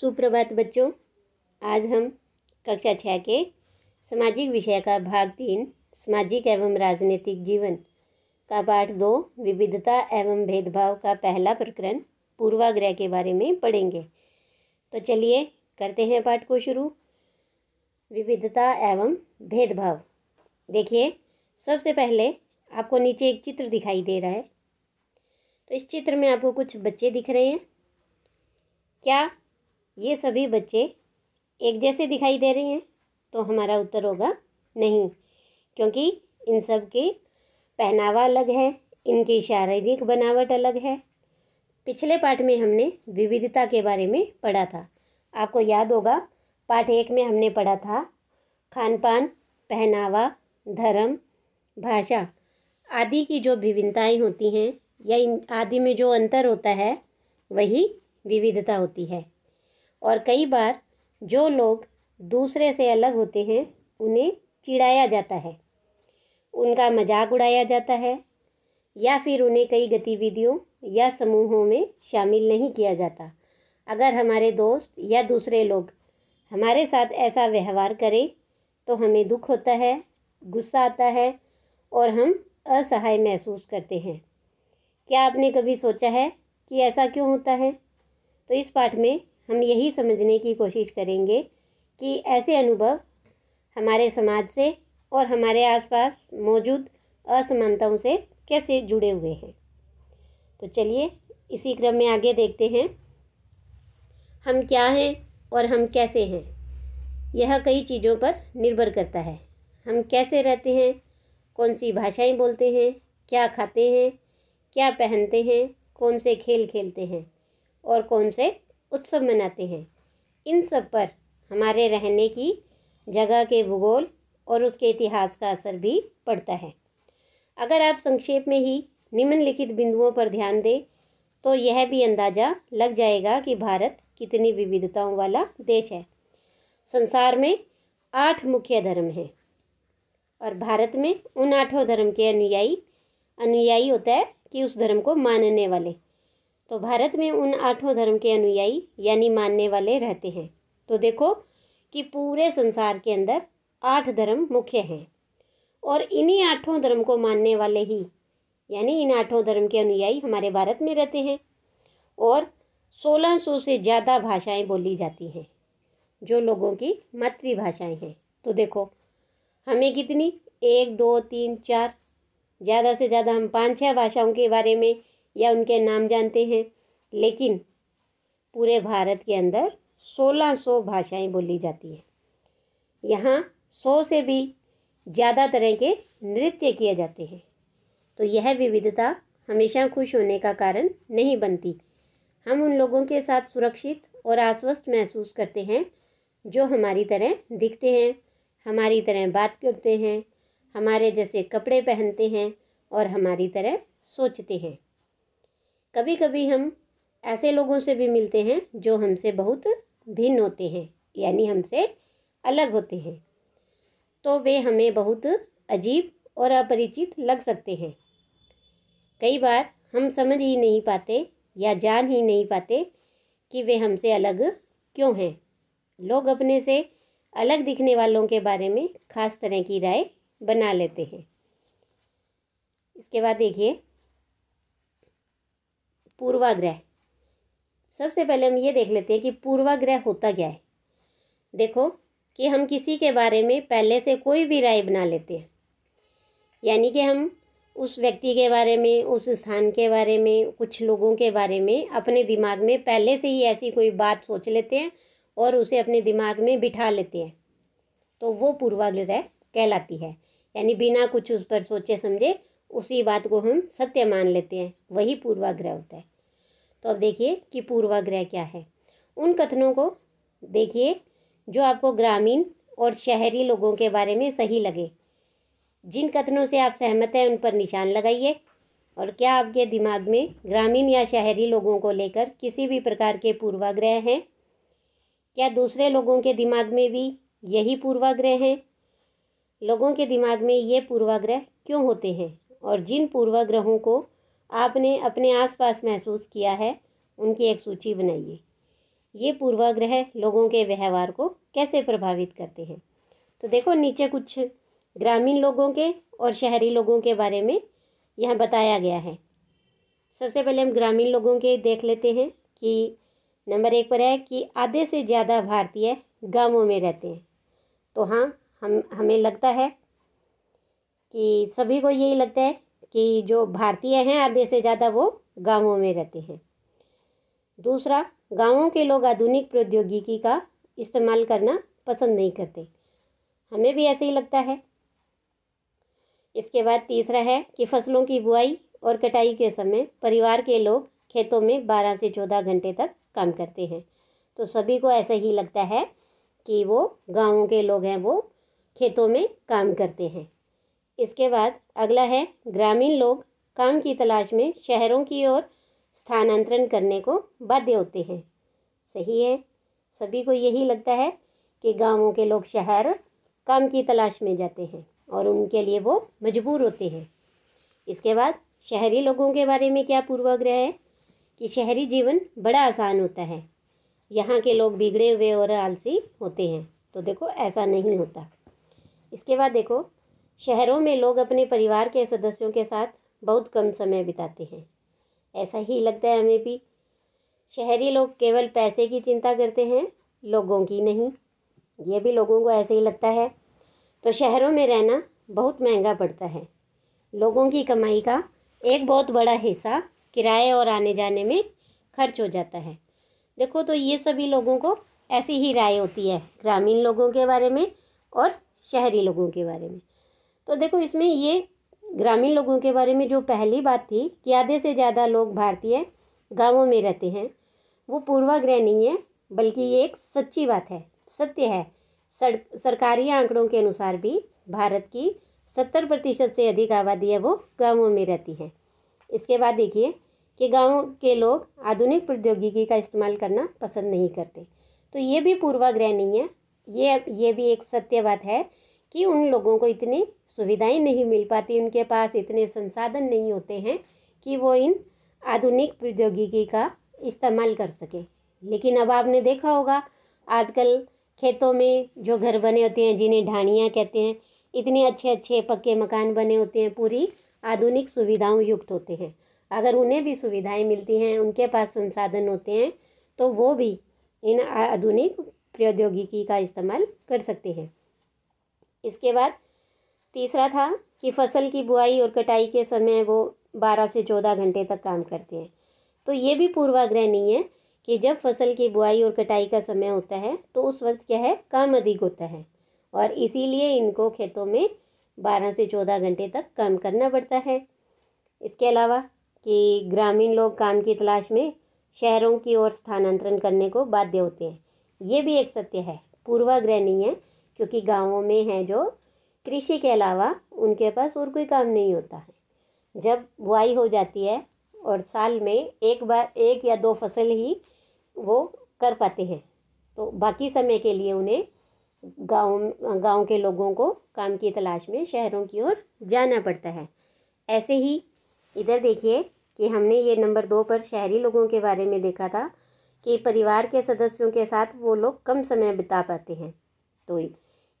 सुप्रभात बच्चों आज हम कक्षा छः के सामाजिक विषय का भाग तीन सामाजिक एवं राजनीतिक जीवन का पाठ दो विविधता एवं भेदभाव का पहला प्रकरण पूर्वाग्रह के बारे में पढ़ेंगे तो चलिए करते हैं पाठ को शुरू विविधता एवं भेदभाव देखिए सबसे पहले आपको नीचे एक चित्र दिखाई दे रहा है तो इस चित्र में आपको कुछ बच्चे दिख रहे हैं क्या ये सभी बच्चे एक जैसे दिखाई दे रहे हैं तो हमारा उत्तर होगा नहीं क्योंकि इन सब के पहनावा अलग है इनकी शारीरिक बनावट अलग है पिछले पाठ में हमने विविधता के बारे में पढ़ा था आपको याद होगा पाठ एक में हमने पढ़ा था खान पान पहनावा धर्म भाषा आदि की जो विभिन्नताएँ होती हैं या इन आदि में जो अंतर होता है वही विविधता होती है और कई बार जो लोग दूसरे से अलग होते हैं उन्हें चिढ़ाया जाता है उनका मजाक उड़ाया जाता है या फिर उन्हें कई गतिविधियों या समूहों में शामिल नहीं किया जाता अगर हमारे दोस्त या दूसरे लोग हमारे साथ ऐसा व्यवहार करें तो हमें दुख होता है गुस्सा आता है और हम असहाय महसूस करते हैं क्या आपने कभी सोचा है कि ऐसा क्यों होता है तो इस पाठ में हम यही समझने की कोशिश करेंगे कि ऐसे अनुभव हमारे समाज से और हमारे आसपास मौजूद असमानताओं से कैसे जुड़े हुए हैं तो चलिए इसी क्रम में आगे देखते हैं हम क्या हैं और हम कैसे हैं यह कई चीज़ों पर निर्भर करता है हम कैसे रहते हैं कौन सी भाषाएं बोलते हैं क्या खाते हैं क्या पहनते हैं कौन से खेल खेलते हैं और कौन से उत्सव मनाते हैं इन सब पर हमारे रहने की जगह के भूगोल और उसके इतिहास का असर भी पड़ता है अगर आप संक्षेप में ही निम्नलिखित बिंदुओं पर ध्यान दें तो यह भी अंदाज़ा लग जाएगा कि भारत कितनी विविधताओं वाला देश है संसार में आठ मुख्य धर्म हैं और भारत में उन आठों धर्म के अनुयायी अनुयायी होता है कि उस धर्म को मानने वाले तो भारत में उन आठों धर्म के अनुयायी यानी मानने वाले रहते हैं तो देखो कि पूरे संसार के अंदर आठ धर्म मुख्य हैं और इन्हीं आठों धर्म को मानने वाले ही यानी इन आठों धर्म के अनुयायी हमारे भारत में रहते हैं और 1600 से ज़्यादा भाषाएं बोली जाती हैं जो लोगों की मातृभाषाएं हैं तो देखो हमें कितनी एक दो तीन चार ज़्यादा से ज़्यादा हम पाँच छः भाषाओं के बारे में या उनके नाम जानते हैं लेकिन पूरे भारत के अंदर 1600 भाषाएं बोली जाती हैं यहाँ 100 से भी ज़्यादा तरह के नृत्य किए जाते हैं तो यह विविधता हमेशा खुश होने का कारण नहीं बनती हम उन लोगों के साथ सुरक्षित और आश्वस्त महसूस करते हैं जो हमारी तरह दिखते हैं हमारी तरह बात करते हैं हमारे जैसे कपड़े पहनते हैं और हमारी तरह सोचते हैं कभी कभी हम ऐसे लोगों से भी मिलते हैं जो हमसे बहुत भिन्न होते हैं यानी हमसे अलग होते हैं तो वे हमें बहुत अजीब और अपरिचित लग सकते हैं कई बार हम समझ ही नहीं पाते या जान ही नहीं पाते कि वे हमसे अलग क्यों हैं लोग अपने से अलग दिखने वालों के बारे में खास तरह की राय बना लेते हैं इसके बाद देखिए पूर्वाग्रह सबसे पहले हम ये देख लेते हैं कि पूर्वाग्रह होता क्या है देखो कि हम किसी के बारे में पहले से कोई भी राय बना लेते हैं यानी कि हम उस व्यक्ति के बारे में उस स्थान के बारे में कुछ लोगों के बारे में अपने दिमाग में पहले से ही ऐसी कोई बात सोच लेते हैं और उसे अपने दिमाग में बिठा लेते हैं तो वो पूर्वाग्रह कहलाती है यानी बिना कुछ उस पर सोचे समझे उसी बात को हम सत्य मान लेते हैं वही पूर्वाग्रह होता है तो अब देखिए कि पूर्वाग्रह क्या है उन कथनों को देखिए जो आपको ग्रामीण और शहरी लोगों के बारे में सही लगे जिन कथनों से आप सहमत हैं उन पर निशान लगाइए और क्या आपके दिमाग में ग्रामीण या शहरी लोगों को लेकर किसी भी प्रकार के पूर्वाग्रह हैं क्या दूसरे लोगों के दिमाग में भी यही पूर्वाग्रह हैं लोगों के दिमाग में ये पूर्वाग्रह क्यों होते हैं और जिन पूर्वाग्रहों को आपने अपने आसपास महसूस किया है उनकी एक सूची बनाइए ये पूर्वाग्रह लोगों के व्यवहार को कैसे प्रभावित करते हैं तो देखो नीचे कुछ ग्रामीण लोगों के और शहरी लोगों के बारे में यहाँ बताया गया है सबसे पहले हम ग्रामीण लोगों के देख लेते हैं कि नंबर एक पर है कि आधे से ज़्यादा भारतीय गांवों में रहते हैं तो हाँ हम हमें लगता है कि सभी को यही लगता है कि जो भारतीय हैं आधे से ज़्यादा वो गांवों में रहते हैं दूसरा गांवों के लोग आधुनिक प्रौद्योगिकी का इस्तेमाल करना पसंद नहीं करते हमें भी ऐसे ही लगता है इसके बाद तीसरा है कि फसलों की बुआई और कटाई के समय परिवार के लोग खेतों में बारह से चौदह घंटे तक काम करते हैं तो सभी को ऐसा ही लगता है कि वो गाँवों के लोग हैं वो खेतों में काम करते हैं इसके बाद अगला है ग्रामीण लोग काम की तलाश में शहरों की ओर स्थानांतरण करने को बाध्य होते हैं सही है सभी को यही लगता है कि गांवों के लोग शहर काम की तलाश में जाते हैं और उनके लिए वो मजबूर होते हैं इसके बाद शहरी लोगों के बारे में क्या पूर्वाग्रह है कि शहरी जीवन बड़ा आसान होता है यहाँ के लोग बिगड़े हुए और आलसी होते हैं तो देखो ऐसा नहीं होता इसके बाद देखो शहरों में लोग अपने परिवार के सदस्यों के साथ बहुत कम समय बिताते हैं ऐसा ही लगता है हमें भी शहरी लोग केवल पैसे की चिंता करते हैं लोगों की नहीं ये भी लोगों को ऐसे ही लगता है तो शहरों में रहना बहुत महंगा पड़ता है लोगों की कमाई का एक बहुत बड़ा हिस्सा किराए और आने जाने में खर्च हो जाता है देखो तो ये सभी लोगों को ऐसी ही राय होती है ग्रामीण लोगों के बारे में और शहरी लोगों के बारे में तो देखो इसमें ये ग्रामीण लोगों के बारे में जो पहली बात थी कि आधे से ज़्यादा लोग भारतीय गांवों में रहते हैं वो पूर्वाग्रह नहीं है बल्कि ये एक सच्ची बात है सत्य है सर, सरकारी आंकड़ों के अनुसार भी भारत की सत्तर प्रतिशत से अधिक आबादी है वो गांवों में रहती है इसके बाद देखिए कि गाँव के लोग आधुनिक प्रौद्योगिकी का इस्तेमाल करना पसंद नहीं करते तो ये भी पूर्वाग्रह नहीं है ये ये भी एक सत्य बात है कि उन लोगों को इतनी सुविधाएं नहीं मिल पाती उनके पास इतने संसाधन नहीं होते हैं कि वो इन आधुनिक प्रौद्योगिकी का इस्तेमाल कर सके लेकिन अब आपने देखा होगा आजकल खेतों में जो घर बने होते हैं जिन्हें ढाणियाँ कहते हैं इतने अच्छे अच्छे पक्के मकान बने होते हैं पूरी आधुनिक सुविधाओं युक्त होते हैं अगर उन्हें भी सुविधाएं मिलती हैं उनके पास संसाधन होते हैं तो वो भी इन आधुनिक प्रौद्योगिकी का इस्तेमाल कर सकते हैं इसके बाद तीसरा था कि फसल की बुआई और कटाई के समय वो बारह से चौदह घंटे तक काम करते हैं तो ये भी पूर्वाग्रह नहीं है कि जब फसल की बुआई और कटाई का समय होता है तो उस वक्त क्या है काम अधिक होता है और इसीलिए इनको खेतों में बारह से चौदह घंटे तक काम करना पड़ता है इसके अलावा कि ग्रामीण लोग काम की तलाश में शहरों की ओर स्थानांतरण करने को बाध्य होते हैं ये भी एक सत्य है पूर्वाग्रह नहीं है क्योंकि गाँवों में हैं जो कृषि के अलावा उनके पास और कोई काम नहीं होता है जब बुआई हो जाती है और साल में एक बार एक या दो फसल ही वो कर पाते हैं तो बाकी समय के लिए उन्हें गाँव गाँव के लोगों को काम की तलाश में शहरों की ओर जाना पड़ता है ऐसे ही इधर देखिए कि हमने ये नंबर दो पर शहरी लोगों के बारे में देखा था कि परिवार के सदस्यों के साथ वो लोग कम समय बिता पाते हैं तो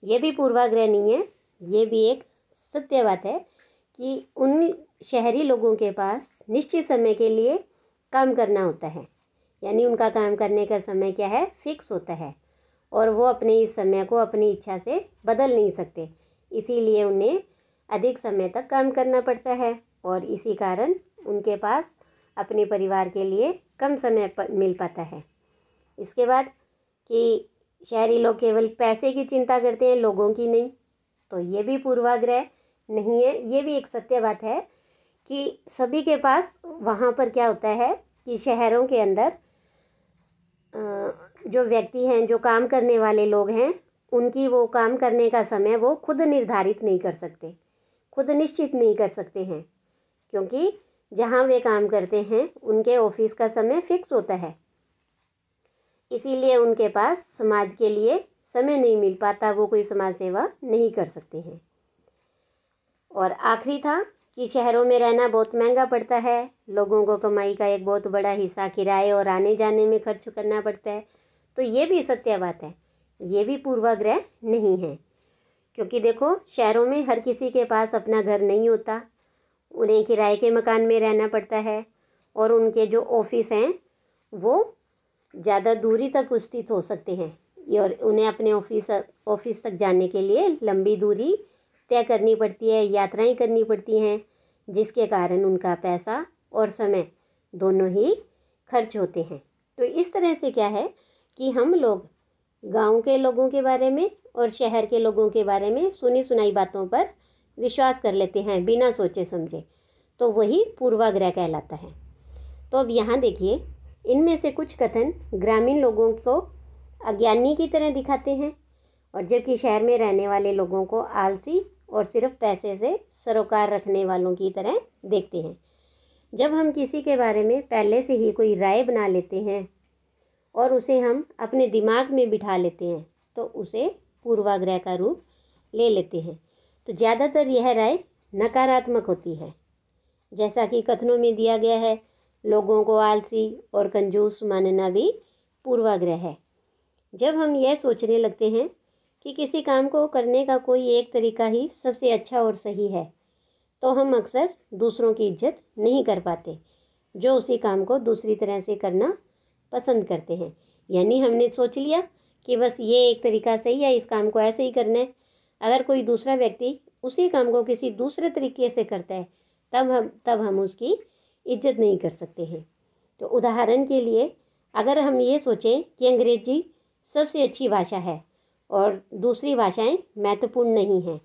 ये भी पूर्वाग्रह नहीं है ये भी एक सत्य बात है कि उन शहरी लोगों के पास निश्चित समय के लिए काम करना होता है यानी उनका काम करने का समय क्या है फिक्स होता है और वो अपने इस समय को अपनी इच्छा से बदल नहीं सकते इसीलिए उन्हें अधिक समय तक काम करना पड़ता है और इसी कारण उनके पास अपने परिवार के लिए कम समय मिल पाता है इसके बाद कि शहरी लोग केवल पैसे की चिंता करते हैं लोगों की नहीं तो ये भी पूर्वाग्रह नहीं है ये भी एक सत्य बात है कि सभी के पास वहाँ पर क्या होता है कि शहरों के अंदर जो व्यक्ति हैं जो काम करने वाले लोग हैं उनकी वो काम करने का समय वो खुद निर्धारित नहीं कर सकते खुद निश्चित नहीं कर सकते हैं क्योंकि जहाँ वे काम करते हैं उनके ऑफिस का समय फिक्स होता है इसीलिए उनके पास समाज के लिए समय नहीं मिल पाता वो कोई समाज सेवा नहीं कर सकते हैं और आखिरी था कि शहरों में रहना बहुत महंगा पड़ता है लोगों को कमाई का एक बहुत बड़ा हिस्सा किराए और आने जाने में खर्च करना पड़ता है तो ये भी सत्य बात है ये भी पूर्वाग्रह नहीं है क्योंकि देखो शहरों में हर किसी के पास अपना घर नहीं होता उन्हें किराए के मकान में रहना पड़ता है और उनके जो ऑफिस हैं वो ज़्यादा दूरी तक उस्थित हो सकते हैं और उन्हें अपने ऑफिस ऑफिस तक जाने के लिए लंबी दूरी तय करनी पड़ती है यात्राएं करनी पड़ती हैं जिसके कारण उनका पैसा और समय दोनों ही खर्च होते हैं तो इस तरह से क्या है कि हम लोग गांव के लोगों के बारे में और शहर के लोगों के बारे में सुनी सुनाई बातों पर विश्वास कर लेते हैं बिना सोचे समझे तो वही पूर्वाग्रह कहलाता है तो अब यहाँ देखिए इनमें से कुछ कथन ग्रामीण लोगों को अज्ञानी की तरह दिखाते हैं और जबकि शहर में रहने वाले लोगों को आलसी और सिर्फ पैसे से सरोकार रखने वालों की तरह देखते हैं जब हम किसी के बारे में पहले से ही कोई राय बना लेते हैं और उसे हम अपने दिमाग में बिठा लेते हैं तो उसे पूर्वाग्रह का रूप ले लेते हैं तो ज़्यादातर यह राय नकारात्मक होती है जैसा कि कथनों में दिया गया है लोगों को आलसी और कंजूस मानना भी पूर्वाग्रह है जब हम यह सोचने लगते हैं कि किसी काम को करने का कोई एक तरीका ही सबसे अच्छा और सही है तो हम अक्सर दूसरों की इज्जत नहीं कर पाते जो उसी काम को दूसरी तरह से करना पसंद करते हैं यानी हमने सोच लिया कि बस ये एक तरीका सही है इस काम को ऐसे ही करना है अगर कोई दूसरा व्यक्ति उसी काम को किसी दूसरे तरीके से करता है तब हम तब हम उसकी इज्जत नहीं कर सकते हैं तो उदाहरण के लिए अगर हम ये सोचें कि अंग्रेज़ी सबसे अच्छी भाषा है और दूसरी भाषाएं महत्वपूर्ण नहीं हैं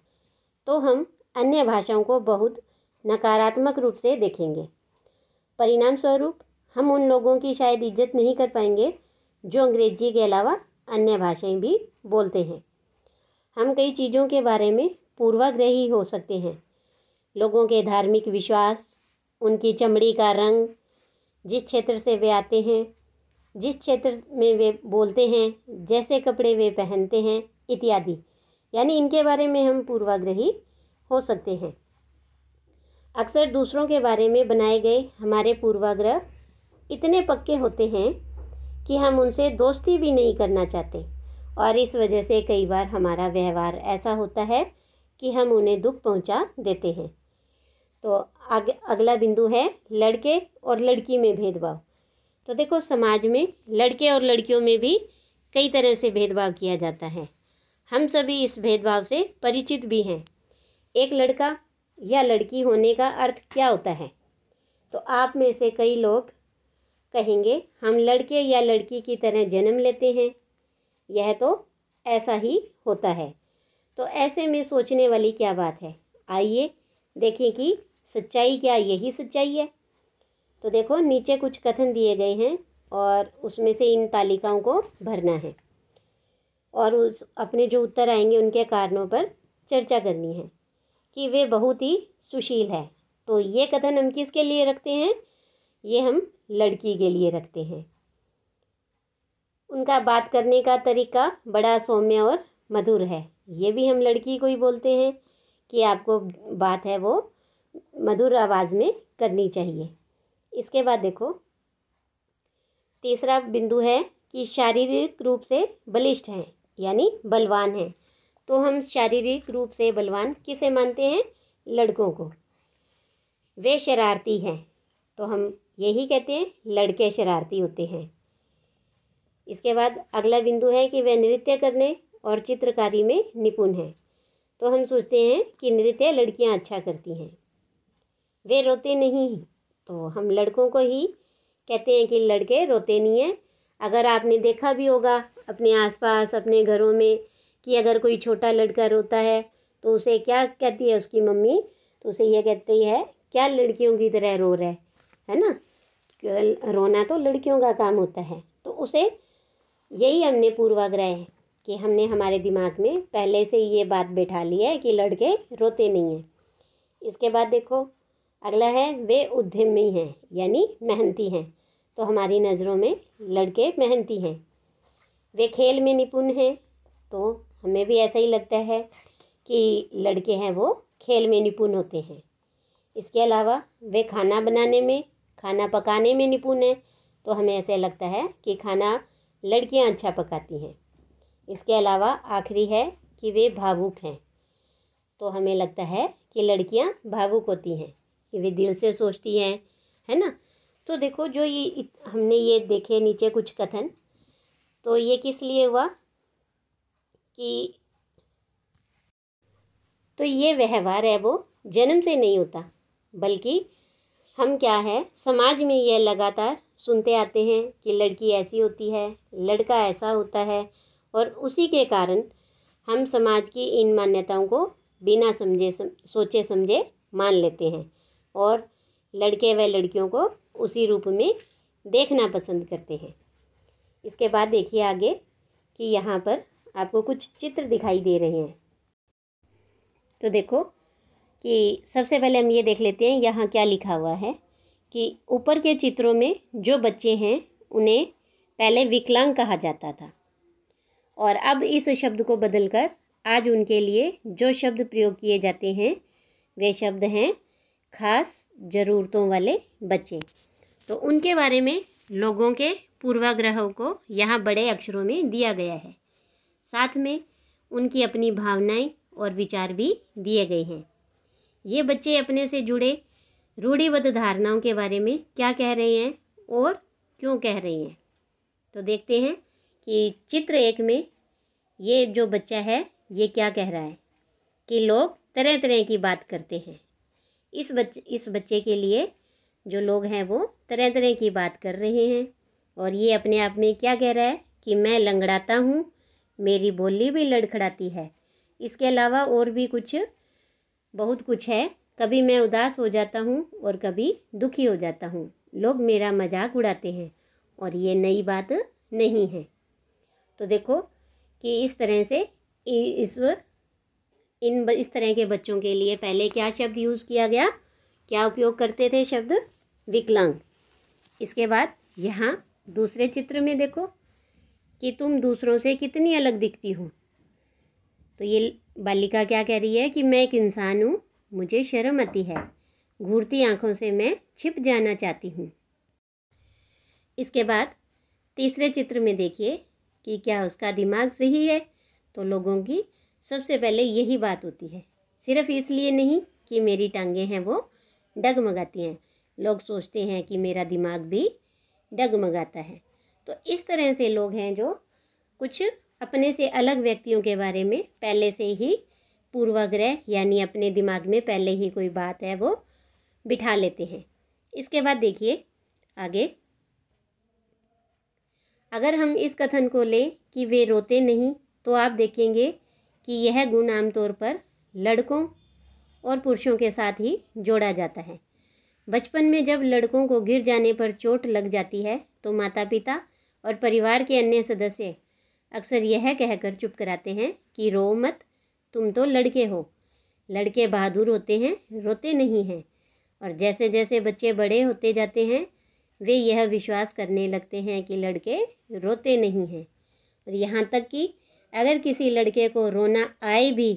तो हम अन्य भाषाओं को बहुत नकारात्मक रूप से देखेंगे परिणाम स्वरूप हम उन लोगों की शायद इज्जत नहीं कर पाएंगे जो अंग्रेजी के अलावा अन्य भाषाएं भी बोलते हैं हम कई चीज़ों के बारे में पूर्वाग्रही हो सकते हैं लोगों के धार्मिक विश्वास उनकी चमड़ी का रंग जिस क्षेत्र से वे आते हैं जिस क्षेत्र में वे बोलते हैं जैसे कपड़े वे पहनते हैं इत्यादि यानी इनके बारे में हम पूर्वाग्रही हो सकते हैं अक्सर दूसरों के बारे में बनाए गए हमारे पूर्वाग्रह इतने पक्के होते हैं कि हम उनसे दोस्ती भी नहीं करना चाहते और इस वजह से कई बार हमारा व्यवहार ऐसा होता है कि हम उन्हें दुख पहुंचा देते हैं तो आगे अगला बिंदु है लड़के और लड़की में भेदभाव तो देखो समाज में लड़के और लड़कियों में भी कई तरह से भेदभाव किया जाता है हम सभी इस भेदभाव से परिचित भी हैं एक लड़का या लड़की होने का अर्थ क्या होता है तो आप में से कई लोग कहेंगे हम लड़के या लड़की की तरह जन्म लेते हैं यह तो ऐसा ही होता है तो ऐसे में सोचने वाली क्या बात है आइए देखें कि सच्चाई क्या यही सच्चाई है तो देखो नीचे कुछ कथन दिए गए हैं और उसमें से इन तालिकाओं को भरना है और उस अपने जो उत्तर आएंगे उनके कारणों पर चर्चा करनी है कि वे बहुत ही सुशील है तो ये कथन हम किसके लिए रखते हैं ये हम लड़की के लिए रखते हैं उनका बात करने का तरीका बड़ा सौम्य और मधुर है ये भी हम लड़की को ही बोलते हैं कि आपको बात है वो मधुर आवाज़ में करनी चाहिए इसके बाद देखो तीसरा बिंदु है कि शारीरिक रूप से बलिष्ठ हैं यानी बलवान हैं तो हम शारीरिक रूप से बलवान किसे मानते हैं लड़कों को वे शरारती हैं तो हम यही कहते हैं लड़के शरारती होते हैं इसके बाद अगला बिंदु है कि वे नृत्य करने और चित्रकारी में निपुण हैं तो हम सोचते हैं कि नृत्य लड़कियां अच्छा करती हैं वे रोते नहीं हैं तो हम लड़कों को ही कहते हैं कि लड़के रोते नहीं हैं अगर आपने देखा भी होगा अपने आसपास अपने घरों में कि अगर कोई छोटा लड़का रोता है तो उसे क्या कहती है उसकी मम्मी तो उसे यह कहती है क्या लड़कियों की तरह रो रहा है है ना रोना तो लड़कियों का काम होता है तो उसे यही हमने पूर्वाग्रह है कि हमने हमारे दिमाग में पहले से ये बात बैठा ली है कि लड़के रोते नहीं हैं इसके बाद देखो अगला है वे उद्यमी हैं यानी मेहनती हैं तो हमारी नज़रों में लड़के मेहनती हैं वे खेल में निपुण हैं तो हमें भी ऐसा ही लगता है कि लड़के हैं वो खेल में निपुण होते हैं इसके अलावा वे खाना बनाने में खाना पकाने में निपुण हैं तो हमें ऐसा लगता है कि खाना लड़कियां अच्छा पकाती हैं इसके अलावा आखिरी है कि वे भावुक हैं तो हमें लगता है कि लड़कियां भावुक होती हैं कि वे दिल से सोचती हैं है ना तो देखो जो ये हमने ये देखे नीचे कुछ कथन तो ये किस लिए हुआ कि तो ये व्यवहार है वो जन्म से नहीं होता बल्कि हम क्या है समाज में यह लगातार सुनते आते हैं कि लड़की ऐसी होती है लड़का ऐसा होता है और उसी के कारण हम समाज की इन मान्यताओं को बिना समझे सम, सोचे समझे मान लेते हैं और लड़के व लड़कियों को उसी रूप में देखना पसंद करते हैं इसके बाद देखिए आगे कि यहाँ पर आपको कुछ चित्र दिखाई दे रहे हैं तो देखो कि सबसे पहले हम ये देख लेते हैं यहाँ क्या लिखा हुआ है कि ऊपर के चित्रों में जो बच्चे हैं उन्हें पहले विकलांग कहा जाता था और अब इस शब्द को बदलकर आज उनके लिए जो शब्द प्रयोग किए जाते हैं वे शब्द हैं खास ज़रूरतों वाले बच्चे तो उनके बारे में लोगों के पूर्वाग्रहों को यहाँ बड़े अक्षरों में दिया गया है साथ में उनकी अपनी भावनाएं और विचार भी दिए गए हैं ये बच्चे अपने से जुड़े रूढ़िबद्ध धारणाओं के बारे में क्या कह रहे हैं और क्यों कह रहे हैं तो देखते हैं कि चित्र एक में ये जो बच्चा है ये क्या कह रहा है कि लोग तरह तरह की बात करते हैं इस बच्चे इस बच्चे के लिए जो लोग हैं वो तरह तरह की बात कर रहे हैं और ये अपने आप में क्या कह रहा है कि मैं लंगड़ाता हूँ मेरी बोली भी लड़खड़ाती है इसके अलावा और भी कुछ बहुत कुछ है कभी मैं उदास हो जाता हूँ और कभी दुखी हो जाता हूँ लोग मेरा मजाक उड़ाते हैं और ये नई बात नहीं है तो देखो कि इस तरह से ईश्वर इन इस तरह के बच्चों के लिए पहले क्या शब्द यूज़ किया गया क्या उपयोग करते थे शब्द विकलांग इसके बाद यहाँ दूसरे चित्र में देखो कि तुम दूसरों से कितनी अलग दिखती हो तो ये बालिका क्या कह रही है कि मैं एक इंसान हूँ मुझे शर्म आती है घूरती आँखों से मैं छिप जाना चाहती हूँ इसके बाद तीसरे चित्र में देखिए कि क्या उसका दिमाग सही है तो लोगों की सबसे पहले यही बात होती है सिर्फ इसलिए नहीं कि मेरी टांगें हैं वो डगमगाती हैं लोग सोचते हैं कि मेरा दिमाग भी डगमगाता है तो इस तरह से लोग हैं जो कुछ अपने से अलग व्यक्तियों के बारे में पहले से ही पूर्वाग्रह यानी अपने दिमाग में पहले ही कोई बात है वो बिठा लेते हैं इसके बाद देखिए आगे अगर हम इस कथन को लें कि वे रोते नहीं तो आप देखेंगे कि यह गुण आमतौर पर लड़कों और पुरुषों के साथ ही जोड़ा जाता है बचपन में जब लड़कों को गिर जाने पर चोट लग जाती है तो माता पिता और परिवार के अन्य सदस्य अक्सर यह कहकर चुप कराते हैं कि रो मत तुम तो लड़के हो लड़के बहादुर होते हैं रोते नहीं हैं और जैसे जैसे बच्चे बड़े होते जाते हैं वे यह विश्वास करने लगते हैं कि लड़के रोते नहीं हैं और यहाँ तक कि अगर किसी लड़के को रोना आए भी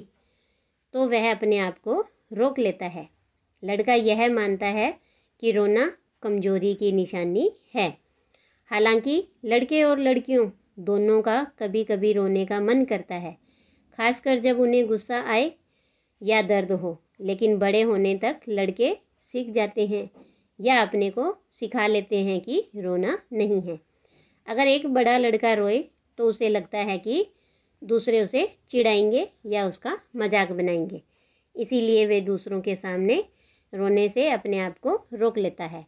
तो वह अपने आप को रोक लेता है लड़का यह मानता है कि रोना कमजोरी की निशानी है हालांकि लड़के और लड़कियों दोनों का कभी कभी रोने का मन करता है खासकर जब उन्हें गुस्सा आए या दर्द हो लेकिन बड़े होने तक लड़के सीख जाते हैं या अपने को सिखा लेते हैं कि रोना नहीं है अगर एक बड़ा लड़का रोए तो उसे लगता है कि दूसरे उसे चिढ़ाएंगे या उसका मजाक बनाएंगे इसीलिए वे दूसरों के सामने रोने से अपने आप को रोक लेता है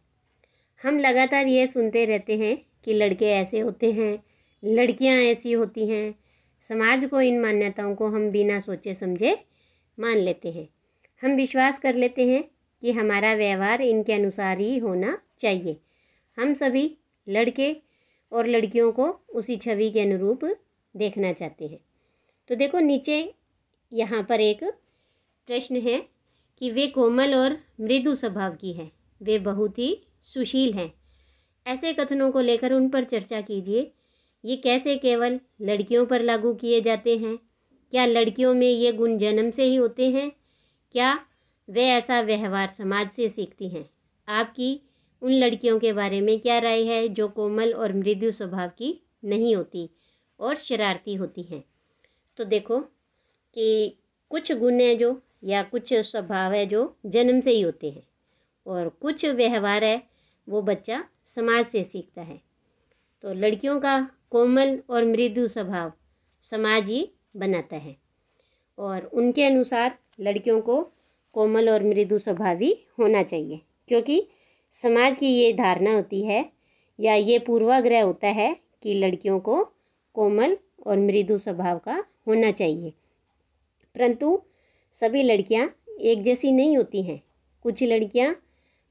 हम लगातार ये सुनते रहते हैं कि लड़के ऐसे होते हैं लड़कियां ऐसी होती हैं समाज को इन मान्यताओं को हम बिना सोचे समझे मान लेते हैं हम विश्वास कर लेते हैं कि हमारा व्यवहार इनके अनुसार ही होना चाहिए हम सभी लड़के और लड़कियों को उसी छवि के अनुरूप देखना चाहते हैं तो देखो नीचे यहाँ पर एक प्रश्न है कि वे कोमल और मृदु स्वभाव की हैं वे बहुत ही सुशील हैं ऐसे कथनों को लेकर उन पर चर्चा कीजिए ये कैसे केवल लड़कियों पर लागू किए जाते हैं क्या लड़कियों में ये गुण जन्म से ही होते हैं क्या वे ऐसा व्यवहार समाज से सीखती हैं आपकी उन लड़कियों के बारे में क्या राय है जो कोमल और मृदु स्वभाव की नहीं होती और शरारती होती हैं तो देखो कि कुछ गुण हैं जो या कुछ स्वभाव है जो जन्म से ही होते हैं और कुछ व्यवहार है वो बच्चा समाज से सीखता है तो लड़कियों का कोमल और मृदु स्वभाव समाज ही बनाता है और उनके अनुसार लड़कियों को कोमल और मृदु स्वभावी होना चाहिए क्योंकि समाज की ये धारणा होती है या ये पूर्वाग्रह होता है कि लड़कियों को कोमल और मृदु स्वभाव का होना चाहिए परंतु सभी लड़कियां एक जैसी नहीं होती हैं कुछ लड़कियां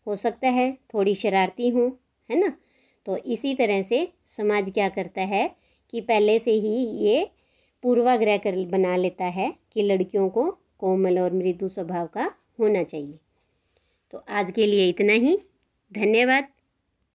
हो सकता है थोड़ी शरारती हों है ना तो इसी तरह से समाज क्या करता है कि पहले से ही ये पूर्वाग्रह कर बना लेता है कि लड़कियों को कोमल और मृदु स्वभाव का होना चाहिए तो आज के लिए इतना ही धन्यवाद